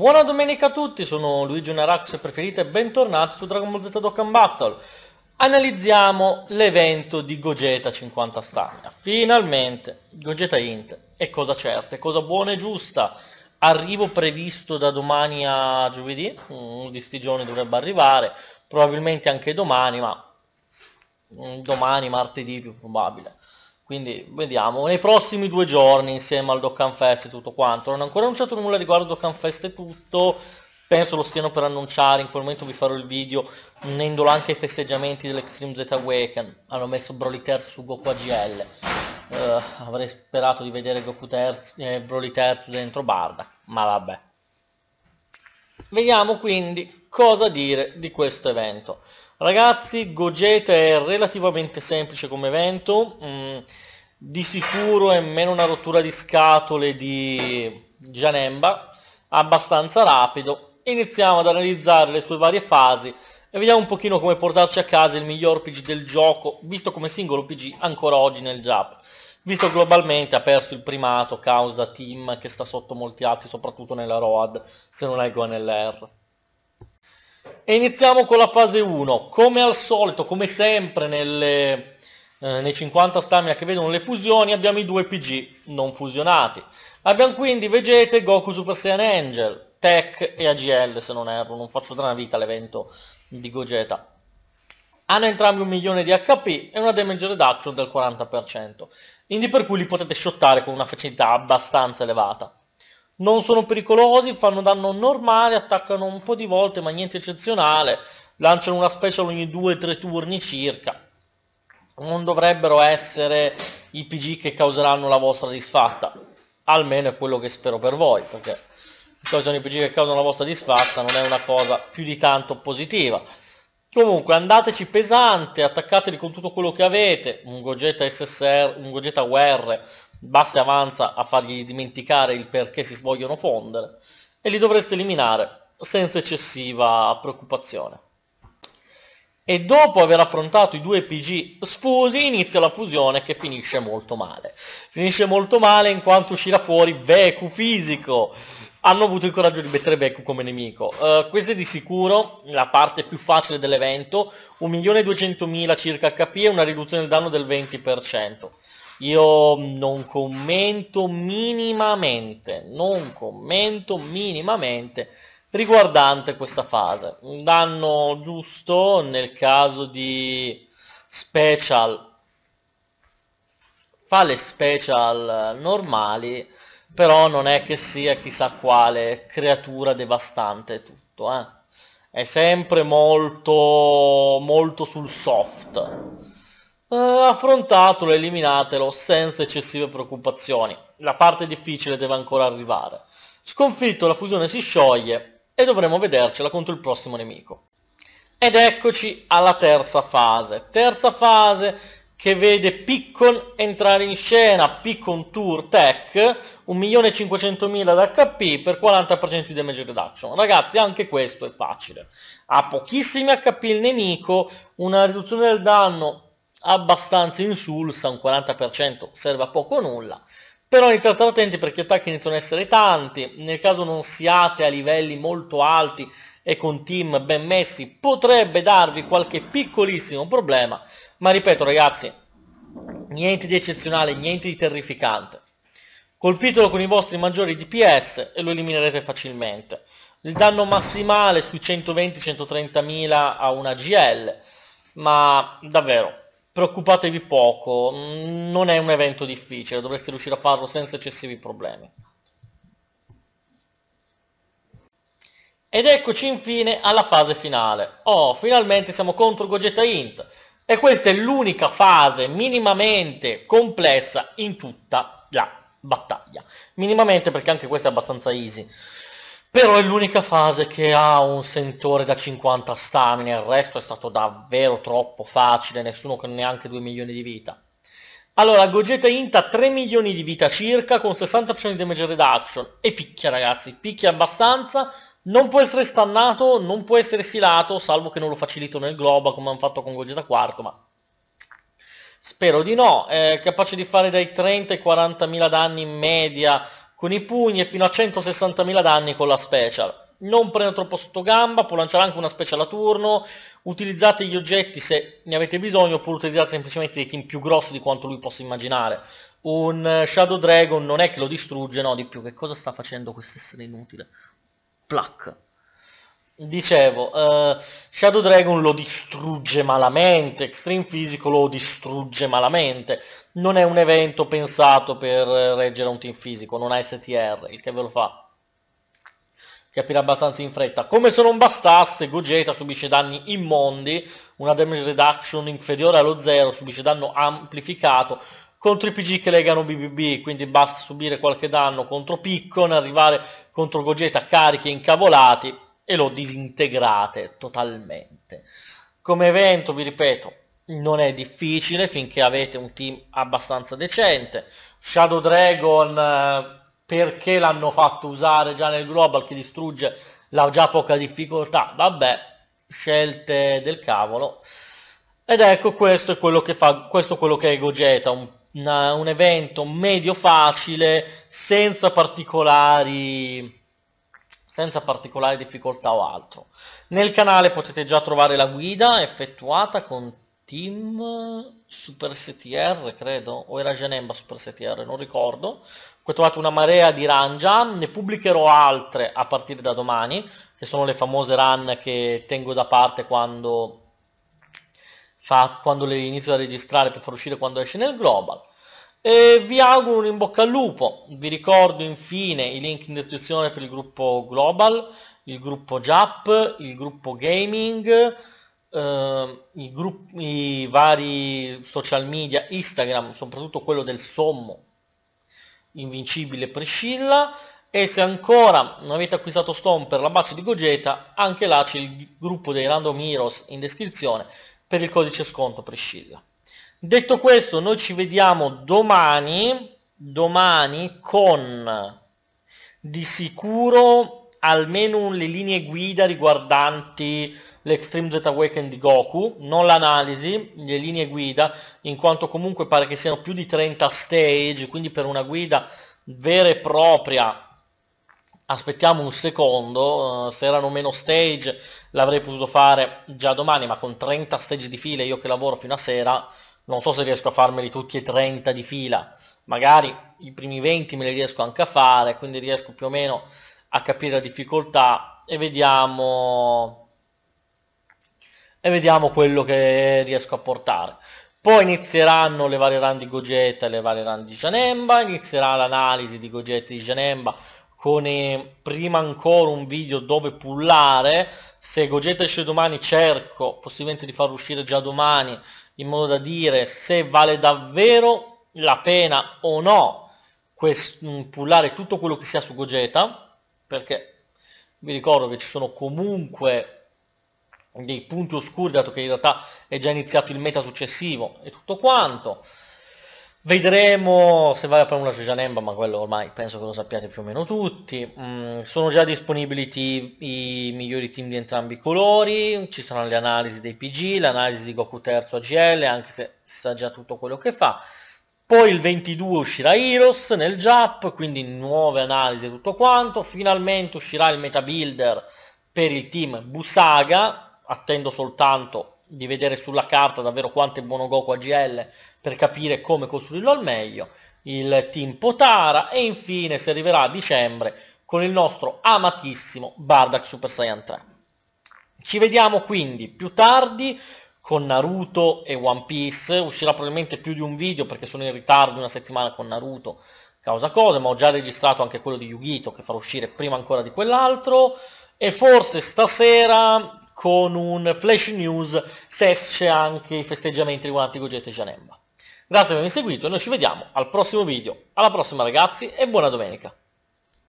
Buona domenica a tutti, sono Luigi Unarax preferite e bentornati su Dragon Ball Z Dokkan Battle. Analizziamo l'evento di Gogeta 50 Stagna. Finalmente, Gogeta Int è cosa certa, è cosa buona e giusta. Arrivo previsto da domani a giovedì, uno di sti giorni dovrebbe arrivare, probabilmente anche domani, ma mm, domani, martedì più probabile quindi vediamo nei prossimi due giorni insieme al Dokkan Fest e tutto quanto non ho ancora annunciato nulla riguardo Dokkan Fest e tutto penso lo stiano per annunciare in quel momento vi farò il video unendolo anche ai festeggiamenti dell'Extreme Z Awaken hanno messo Broly Terzo su Goku AGL uh, eh, avrei sperato di vedere Goku Terzo eh, Broly Terzo dentro Barda ma vabbè vediamo quindi cosa dire di questo evento Ragazzi, Gogeta è relativamente semplice come evento, mm, di sicuro è meno una rottura di scatole di Janemba, abbastanza rapido. Iniziamo ad analizzare le sue varie fasi e vediamo un pochino come portarci a casa il miglior PG del gioco, visto come singolo PG ancora oggi nel Jap visto globalmente ha perso il primato causa team che sta sotto molti altri, soprattutto nella Road, se non ergo nell'R. E iniziamo con la fase 1. Come al solito, come sempre nelle, eh, nei 50 stamina che vedono le fusioni, abbiamo i due PG non fusionati. Abbiamo quindi Vegeta, Goku Super Saiyan Angel, Tech e AGL se non erro, non faccio da una vita l'evento di Gogeta. Hanno entrambi un milione di HP e una damage reduction del 40%, quindi per cui li potete shottare con una facilità abbastanza elevata non sono pericolosi, fanno danno normale, attaccano un po' di volte ma niente eccezionale, lanciano una special ogni 2-3 turni circa, non dovrebbero essere i PG che causeranno la vostra disfatta, almeno è quello che spero per voi, perché causano i PG che causano la vostra disfatta non è una cosa più di tanto positiva. Comunque andateci pesante, attaccateli con tutto quello che avete, un Gogeta SSR, un Gogeta UR, basta e avanza a fargli dimenticare il perché si vogliono fondere e li dovreste eliminare senza eccessiva preoccupazione. E dopo aver affrontato i due PG sfusi inizia la fusione che finisce molto male. Finisce molto male in quanto uscirà fuori Veku fisico. Hanno avuto il coraggio di mettere Veku come nemico. Uh, eh, questa è di sicuro la parte più facile dell'evento. 1.200.000 circa HP e una riduzione del danno del 20%. Io mm, non commento minimamente, non commento minimamente riguardante questa fase. Un danno giusto nel caso di special. Fa le special normali, però non è che sia chissà quale creatura devastante e tutto, eh. È sempre molto, molto sul soft eh, affrontatelo, eliminatelo senza eccessive preoccupazioni. La parte difficile deve ancora arrivare. Sconfitto la fusione si scioglie e dovremo vedercela contro il prossimo nemico. Ed eccoci alla terza fase. Terza fase che vede Piccon entrare in scena, Piccon Tour Tech, 1.500.000 d'HP per 40% di damage reduction. Ragazzi, anche questo è facile. Ha pochissimi HP il nemico, una riduzione del danno abbastanza insulsa, un 40% serve a poco o nulla, però iniziate certo a stare attenti perché gli attacchi iniziano ad essere tanti, nel caso non siate a livelli molto alti e con team ben messi potrebbe darvi qualche piccolissimo problema, ma ripeto ragazzi, niente di eccezionale, niente di terrificante. Colpitelo con i vostri maggiori DPS e lo eliminerete facilmente. Il danno massimale sui 120 130000 a una GL, ma davvero preoccupatevi poco, mm, non è un evento difficile, dovreste riuscire a farlo senza eccessivi problemi. Ed eccoci infine alla fase finale. Oh, finalmente siamo contro Gogeta Int. E questa è l'unica fase minimamente complessa in tutta la battaglia. Minimamente perché anche questa è abbastanza easy. Però è l'unica fase che ha un sentore da 50 stamina, il resto è stato davvero troppo facile, nessuno con neanche 2 milioni di vita. Allora, Gogeta Inta 3 milioni di vita circa con 60% di damage reduction e picchia ragazzi, picchia abbastanza, non può essere stannato, non può essere silato, salvo che non lo facilito nel globo come hanno fatto con Gogeta Quarto, ma spero di no, è eh, capace di fare dai 30 ai 40 mila danni in media con i pugni e fino a 160.000 danni con la special. Non prende troppo sotto gamba, può lanciare anche una special a turno, utilizzate gli oggetti se ne avete bisogno oppure utilizzate semplicemente dei team più grossi di quanto lui possa immaginare. Un eh, Shadow Dragon non è che lo distrugge, no, di più. Che cosa sta facendo quest'essere inutile? Plac. Dicevo, uh, Shadow Dragon lo distrugge malamente, Extreme Fisico lo distrugge malamente. Non è un evento pensato per eh, reggere un team fisico, non ha STR, il che ve lo fa capire abbastanza in fretta. Come se non bastasse, Gogeta subisce danni immondi, una damage reduction inferiore allo 0, subisce danno amplificato, contro i PG che legano BBB, quindi basta subire qualche danno contro Piccon, arrivare contro Gogeta carichi e incavolati e lo disintegrate totalmente. Come evento, vi ripeto, non è difficile finché avete un team abbastanza decente. Shadow Dragon eh, perché l'hanno fatto usare già nel global che distrugge la già poca difficoltà? Vabbè, scelte del cavolo. Ed ecco questo è quello che fa, questo è quello che è Gogeta, un, una, un evento medio facile, senza particolari senza particolari difficoltà o altro. Nel canale potete già trovare la guida effettuata con Team Super STR, credo, o era Genemba Super STR, non ricordo. Qui trovate una marea di run già, ne pubblicherò altre a partire da domani, che sono le famose run che tengo da parte quando, fa, quando le inizio a registrare per far uscire quando esce nel global. E vi auguro un in bocca al lupo, vi ricordo infine i link in descrizione per il gruppo Global, il gruppo Jap, il gruppo Gaming, eh, i, gruppi, i vari social media, Instagram, soprattutto quello del sommo invincibile Priscilla e se ancora non avete acquistato Stone per la baccia di Gogeta, anche là c'è il gruppo dei Random Heroes in descrizione per il codice sconto Priscilla. Detto questo, noi ci vediamo domani, domani con di sicuro almeno le linee guida riguardanti l'Extreme Z Awakening di Goku, non l'analisi, le linee guida, in quanto comunque pare che siano più di 30 stage, quindi per una guida vera e propria aspettiamo un secondo, eh, se erano meno stage l'avrei potuto fare già domani, ma con 30 stage di file io che lavoro fino a sera non so se riesco a farmeli tutti e 30 di fila, magari i primi 20 me li riesco anche a fare, quindi riesco più o meno a capire la difficoltà e vediamo, e vediamo quello che riesco a portare. Poi inizieranno le varie run di Gogeta e le varie run di Janemba, inizierà l'analisi di Gogeta e di Janemba con eh, prima ancora un video dove pullare, se Gogeta esce domani cerco possibilmente di farlo uscire già domani in modo da dire se vale davvero la pena o no mm, pullare tutto quello che sia su Gogeta, perché vi ricordo che ci sono comunque dei punti oscuri, dato che in realtà è già iniziato il meta successivo e tutto quanto. Vedremo se vale per una su Janemba, ma quello ormai penso che lo sappiate più o meno tutti. Mm, sono già disponibili i migliori team di entrambi i colori, ci saranno le analisi dei PG, l'analisi di Goku terzo AGL, anche se sa già tutto quello che fa. Poi il 22 uscirà Eros nel Jap, quindi nuove analisi e tutto quanto. Finalmente uscirà il Meta Builder per il team Busaga, attendo soltanto di vedere sulla carta davvero quanto è buono Goku AGL per capire come costruirlo al meglio, il team Potara e infine si arriverà a dicembre con il nostro amatissimo Bardock Super Saiyan 3. Ci vediamo quindi più tardi con Naruto e One Piece, uscirà probabilmente più di un video perché sono in ritardo una settimana con Naruto, causa cose, ma ho già registrato anche quello di Yugito che farò uscire prima ancora di quell'altro e forse stasera con un flash news se esce anche i festeggiamenti riguardanti Gogeta e Janemba. Grazie per avermi seguito e noi ci vediamo al prossimo video. Alla prossima ragazzi e buona domenica!